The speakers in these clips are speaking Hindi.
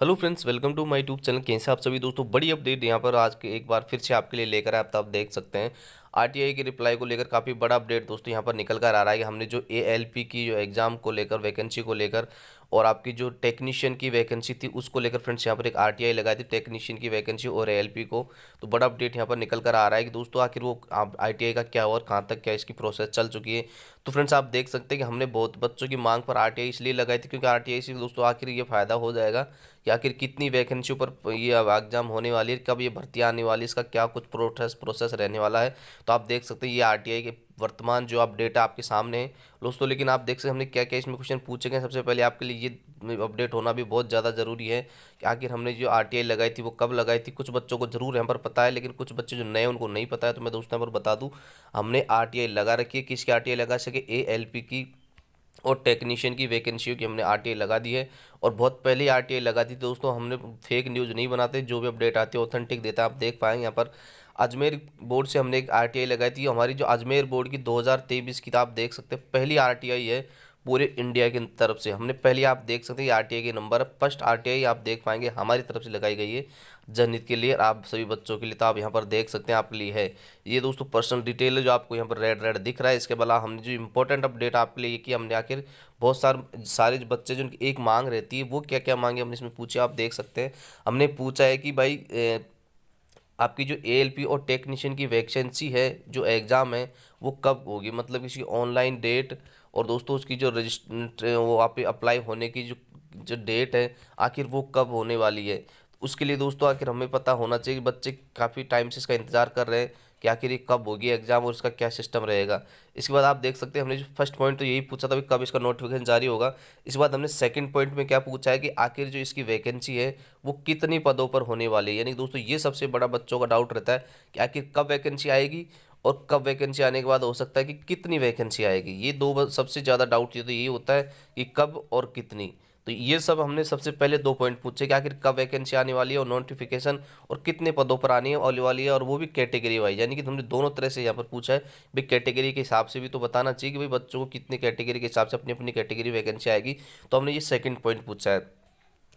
hello friends welcome to my tube channel कैसे आप सभी दोस्तों बड़ी अपडेट यहाँ पर आज के एक बार फिर से आपके लिए लेकर आया आप देख सकते हैं आरटीआई की रिप्लाई को लेकर काफ़ी बड़ा अपडेट दोस्तों यहाँ पर निकल कर आ रहा है कि हमने जो एएलपी की जो एग्ज़ाम को लेकर वैकेंसी को लेकर और आपकी जो टेक्नीशियन की वैकेंसी थी उसको लेकर फ्रेंड्स यहाँ पर एक आरटीआई लगाई थी टेक्नीशियन की वैकेंसी और एएलपी को तो बड़ा अपडेट यहाँ पर निकल कर आ रहा है कि दोस्तों आखिर वो आई का क्या हुआ और कहाँ तक क्या इसकी प्रोसेस चल चुकी है तो फ्रेंड्स आप देख सकते हैं कि हमने बहुत बच्चों की मांग पर आर इसलिए लगाई थी क्योंकि आर से दोस्तों आखिर ये फ़ायदा हो जाएगा कि आखिर कितनी वैकेंसी पर ये एग्ज़ाम होने वाली है कब ये भर्ती आने वाली है इसका क्या कुछ प्रोसेस प्रोसेस रहने वाला है तो आप देख सकते हैं ये आर के वर्तमान जो अपडेट है आपके सामने है दोस्तों लेकिन आप देख सकते हमने क्या क्या इसमें क्वेश्चन पूछे गए सबसे पहले आपके लिए ये अपडेट होना भी बहुत ज़्यादा ज़रूरी है कि आखिर हमने जो आर लगाई थी वो कब लगाई थी कुछ बच्चों को ज़रूर यहाँ पर पता है लेकिन कुछ बच्चे जो नए उनको नहीं पता है तो मैं दोस्तों यहाँ पर बता दूँ हमने आर लगा रखी है किसकी आर लगा सके ए की और टेक्नीशियन की वैकेंसियों की हमने आरटीआई लगा दी है और बहुत पहले आरटीआई लगा दी दोस्तों हमने फेक न्यूज़ नहीं बनाते जो भी अपडेट आती है ऑथेंटिक देता है आप देख पाएंगे यहाँ पर अजमेर बोर्ड से हमने एक आरटीआई लगाई थी हमारी जो अजमेर बोर्ड की 2023 किताब तो देख सकते हैं पहली आरटीआई है पूरे इंडिया की तरफ से हमने पहले आप देख सकते हैं आर टी आई के नंबर है फर्स्ट आर टी आई आप देख पाएंगे हमारी तरफ से लगाई गई है जनहित के लिए आप सभी बच्चों के लिए तो आप यहाँ पर देख सकते हैं आपके लिए है ये दोस्तों पर्सनल डिटेल है जो आपको यहाँ पर रेड रेड दिख रहा है इसके बला हमने जो इंपॉर्टेंट अपडेट आपके लिए कि हमने आखिर बहुत सारे सारे बच्चे जो एक मांग रहती है वो क्या क्या मांगे हमने इसमें पूछे आप देख सकते हैं हमने पूछा है कि भाई आपकी जो ए और टेक्नीशियन की वैकेंसी है जो एग्ज़ाम है वो कब होगी मतलब इसकी ऑनलाइन डेट और दोस्तों उसकी जो रजिस्टर वो आप अप्लाई होने की जो जो डेट है आखिर वो कब होने वाली है उसके लिए दोस्तों आखिर हमें पता होना चाहिए कि बच्चे काफ़ी टाइम से इसका इंतज़ार कर रहे हैं कि आखिर ये कब होगी एग्ज़ाम और उसका क्या सिस्टम रहेगा इसके बाद आप देख सकते हैं हमने जो फर्स्ट पॉइंट तो यही पूछा था कब इसका नोटिफिकेशन जारी होगा इसके बाद हमने सेकंड पॉइंट में क्या पूछा है कि आखिर जो इसकी वैकेंसी है वो कितनी पदों पर होने वाली है यानी दोस्तों ये सबसे बड़ा बच्चों का डाउट रहता है कि आखिर कब वैकेंसी आएगी और कब वैकेंसी आने के बाद हो सकता है कि कितनी वैकेंसी आएगी ये दो सबसे ज़्यादा डाउट ये तो यही होता है कि कब और कितनी तो ये सब हमने सबसे पहले दो पॉइंट पूछे कि आखिर कब वैकेंसी आने वाली है और नोटिफिकेशन और कितने पदों पर आने वाली वाली है और वो भी कैटेगरी वाइज यानी कि हमने दोनों तरह से यहाँ पर पूछा है भाई कैटेगरी के हिसाब से भी तो बताना चाहिए कि भाई बच्चों को कितने कैटेगरी के हिसाब से अपनी अपनी कैटेगरी वैकेंसी आएगी तो हमने ये सेकेंड पॉइंट पूछा है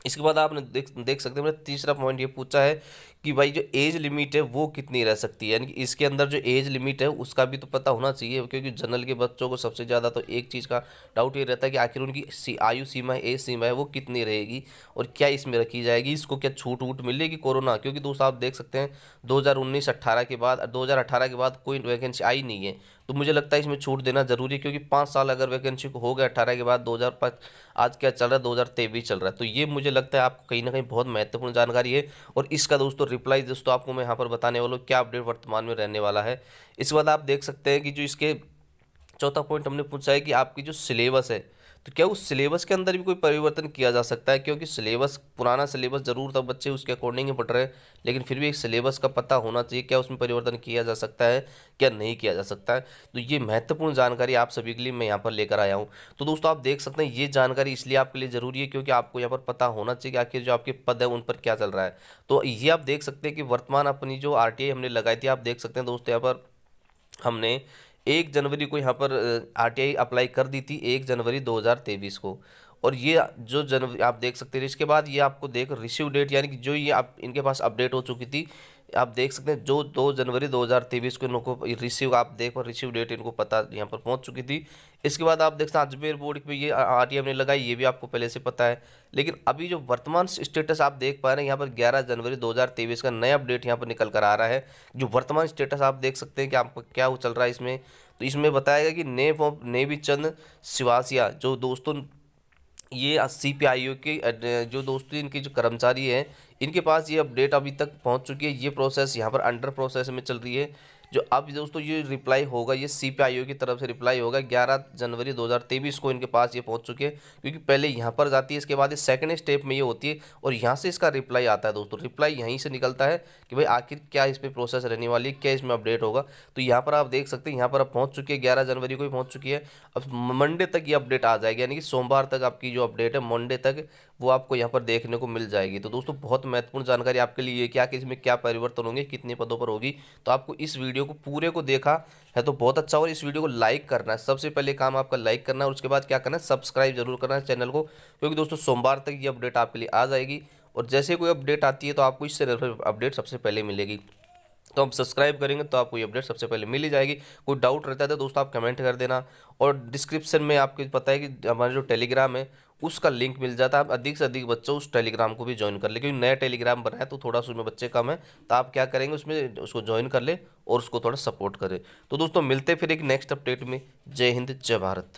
इसके बाद आपने देख देख सकते हैं मैंने तीसरा पॉइंट ये पूछा है कि भाई जो एज लिमिट है वो कितनी रह सकती है यानी कि इसके अंदर जो एज लिमिट है उसका भी तो पता होना चाहिए क्योंकि जनरल के बच्चों को सबसे ज़्यादा तो एक चीज़ का डाउट ये रहता है कि आखिर उनकी आयु सीमा एज सीमा है वो कितनी रहेगी और क्या इसमें रखी जाएगी इसको क्या छूट वूट मिलेगी कोरोना क्योंकि दोस्त आप देख सकते हैं दो हज़ार के बाद दो के बाद कोई वैकेंसी आई नहीं है तो मुझे लगता है इसमें छूट देना जरूरी है क्योंकि पाँच साल अगर वैकेंसी को हो गया अट्ठारह के बाद दो आज क्या चल रहा है दो चल रहा है तो ये मुझे लगता है आपको कहीं ना कहीं बहुत महत्वपूर्ण जानकारी है और इसका दोस्तों रिप्लाई दोस्तों आपको मैं यहाँ पर बताने वाला हूँ क्या अपडेट वर्तमान में रहने वाला है इसके बाद आप देख सकते हैं कि जो इसके चौथा पॉइंट हमने पूछा है कि आपकी जो सिलेबस है तो क्या उस सिलेबस के अंदर भी कोई परिवर्तन किया जा सकता है क्योंकि सिलेबस पुराना सिलेबस ज़रूर था बच्चे उसके अकॉर्डिंग ही पढ़ रहे हैं लेकिन फिर भी एक सिलेबस का पता होना चाहिए क्या उसमें परिवर्तन किया जा सकता है क्या नहीं किया जा सकता है तो ये महत्वपूर्ण जानकारी आप सभी के लिए मैं यहाँ पर लेकर आया हूँ तो दोस्तों आप देख सकते हैं ये जानकारी इसलिए आपके लिए ज़रूरी है क्योंकि आपको यहाँ पर पता होना चाहिए कि आखिर जो आपके पद है उन पर क्या चल रहा है तो ये आप देख सकते हैं कि वर्तमान अपनी जो आर हमने लगाई थी आप देख सकते हैं दोस्तों यहाँ पर हमने एक जनवरी को यहाँ पर आरटीआई अप्लाई कर दी थी एक जनवरी 2023 को और ये जो जनवरी आप देख सकते हैं इसके बाद ये आपको देख रिसीव डेट यानी कि जो ये आप इनके पास अपडेट हो चुकी थी आप देख सकते हैं जो दो जनवरी 2023 को इनको रिसीव आप देख पर रिसीव डेट इनको पता यहाँ पर पहुँच चुकी थी इसके बाद आप देख सकते हैं अजमेर बोर्ड पे ये आर ने लगाई ये भी आपको पहले से पता है लेकिन अभी जो वर्तमान स्टेटस आप देख पा रहे हैं यहाँ पर 11 जनवरी 2023 का नया अपडेट यहाँ पर निकल कर आ रहा है जो वर्तमान स्टेटस आप देख सकते हैं कि आपको क्या चल रहा है इसमें तो इसमें बताया गया कि नेवी चंद शिवासिया जो दोस्तों ये सी पी आई ओ के जो दोस्तों इनके जो कर्मचारी हैं इनके पास ये अपडेट अभी तक पहुंच चुकी है ये प्रोसेस यहाँ पर अंडर प्रोसेस में चल रही है जो अब दोस्तों ये रिप्लाई होगा ये सी की तरफ से रिप्लाई होगा ग्यारह जनवरी 2023 को इनके पास ये पहुंच चुके हैं क्योंकि पहले यहाँ पर जाती है इसके बाद ये सेकंड स्टेप में ये होती है और यहाँ से इसका रिप्लाई आता है दोस्तों रिप्लाई यहीं से निकलता है कि भाई आखिर क्या इस पर प्रोसेस रहने वाली है क्या इसमें अपडेट होगा तो यहाँ पर आप देख सकते हैं यहाँ पर आप पहुँच चुकी है ग्यारह जनवरी को ही पहुँच चुकी है अब मंडे तक ये अपडेट आ जाएगी यानी कि सोमवार तक आपकी जो अपडेट है मंडे तक वो आपको यहाँ पर देखने को मिल जाएगी तो दोस्तों बहुत महत्वपूर्ण जानकारी आपके लिए कि इसमें क्या परिवर्तन होंगे कितने पदों पर होगी तो आपको इस वीडियो वीडियो को पूरे को देखा है तो बहुत अच्छा और इस वीडियो को लाइक करना है सबसे पहले काम आपका लाइक करना है और उसके बाद क्या करना है सब्सक्राइब जरूर करना है चैनल को क्योंकि दोस्तों सोमवार तक ये अपडेट आपके लिए आ जाएगी और जैसे कोई अपडेट आती है तो आपको इससे अपडेट सबसे पहले मिलेगी तो आप सब्सक्राइब करेंगे तो आपको ये अपडेट सबसे पहले मिल ही जाएगी कोई डाउट रहता है तो दोस्तों आप कमेंट कर देना और डिस्क्रिप्शन में आपको पता है कि हमारे जो टेलीग्राम है उसका लिंक मिल जाता है आप अधिक से अधिक बच्चों उस टेलीग्राम को भी ज्वाइन कर ले क्योंकि नया टेलीग्राम बना है तो थोड़ा सा उसमें बच्चे कम है तो आप क्या करेंगे उसमें उसको ज्वाइन कर ले और उसको थोड़ा सपोर्ट करें तो दोस्तों मिलते फिर एक नेक्स्ट अपडेट में जय हिंद जय भारत